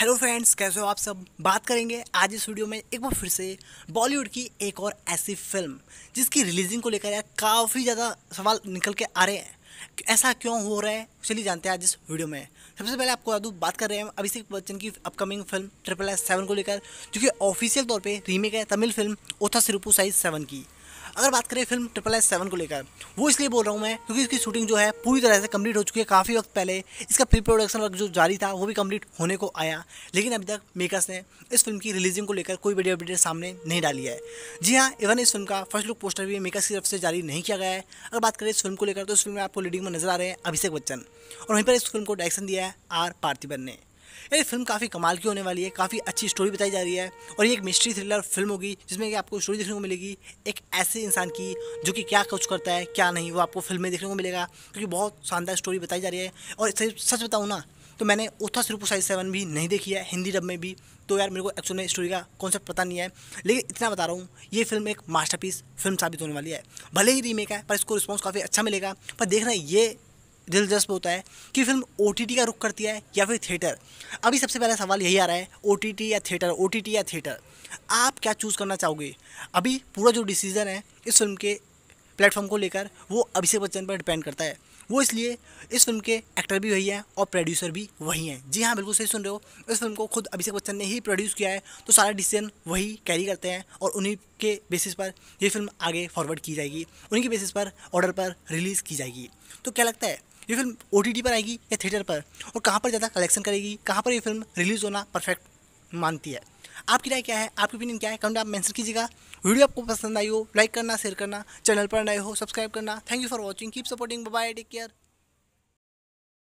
hello friends कैसे हो आप सब बात करेंगे आज इस वीडियो में एक बार फिर से बॉलीवुड की एक और ऐसी फिल्म जिसकी रिलीजिंग को लेकर यार काफ़ी ज़्यादा सवाल निकल के आ रहे हैं ऐसा क्यों हो रहा है चलिए जानते हैं आज इस वीडियो में सबसे पहले आपको याद बात कर रहे हैं अभिषेक बच्चन की upcoming film triple S seven को लेकर जो कि ऑफिशियल तौर पर रीमेक है Tamil film Oththa Seruppu size seven की अगर बात करें फिल्म ट्रिपल एस सेवन को लेकर वो इसलिए बोल रहा हूँ मैं क्योंकि इसकी शूटिंग जो है पूरी तरह से कंप्लीट हो चुकी है काफ़ी वक्त पहले इसका प्री प्रोडक्शन वर्क जो जारी था वो भी कंप्लीट होने को आया लेकिन अभी तक मेकर्स ने इस फिल्म की रिलीजिंग को लेकर कोई बड़ी अपडेट सामने नहीं डाली है जी हाँ इवन इस फिल्म का फर्स्ट लुक पोस्टर भी मेकर्स की तरफ से जारी नहीं किया गया है अगर बात करें इस फिल्म को लेकर तो इस फिल्म में आपको लीडिंग में नजर आ रहे हैं अभिषेक बच्चन और वहीं पर इस फिल्म को डायरेक्शन दिया है आर पार्थिबन ने ये फिल्म काफ़ी कमाल की होने वाली है काफ़ी अच्छी स्टोरी बताई जा रही है और ये एक मिस्ट्री थ्रिलर फिल्म होगी जिसमें कि आपको स्टोरी देखने को मिलेगी एक ऐसे इंसान की जो कि क्या कुछ करता है क्या नहीं वो आपको फिल्म में देखने को मिलेगा क्योंकि बहुत शानदार स्टोरी बताई जा रही है और सच बताऊँ ना तो मैंने ओथा सिरुपो साइज सेवन भी नहीं देखी है हिंदी डब में भी तो यार मेरे को एक्चुअल में स्टोरी का कॉन्सेप्ट पता नहीं है लेकिन इतना बता रहा हूँ ये फिल्म एक मास्टरपीस फिल्म साबित होने वाली है भले ही रीमेक है पर इसको रिस्पॉन्स काफ़ी अच्छा मिलेगा पर देखना ये दिलचस्प होता है कि फिल्म ओ का रुख करती है या फिर थिएटर अभी सबसे पहला सवाल यही आ रहा है ओ या थिएटर ओ या थिएटर आप क्या चूज़ करना चाहोगे अभी पूरा जो डिसीज़न है इस फिल्म के प्लेटफॉर्म को लेकर वो अभिषेक बच्चन पर डिपेंड करता है वो इसलिए इस फिल्म के एक्टर भी वही हैं और प्रोड्यूसर भी वही हैं जी हाँ बिल्कुल सही सुन रहे हो इस फिल्म को खुद अभिषेक बच्चन ने ही प्रोड्यूस किया है तो सारा डिसीजन वही कैरी करते हैं और उन्हीं के बेसिस पर ये फिल्म आगे फॉरवर्ड की जाएगी उन्हीं के बेसिस पर ऑर्डर पर रिलीज़ की जाएगी तो क्या लगता है ये फिल्म ओ पर आएगी या थिएटर पर और कहाँ पर ज़्यादा कलेक्शन करेगी कहाँ पर ये फिल्म रिलीज़ होना परफेक्ट मानती है आपकी राय क्या है आपकी ओपिनियन क्या है कमेंट आप मैंसन कीजिएगा वीडियो आपको पसंद आई हो लाइक करना शेयर करना चैनल पर नए हो सब्सक्राइब करना thank you for watching keep supporting bye take care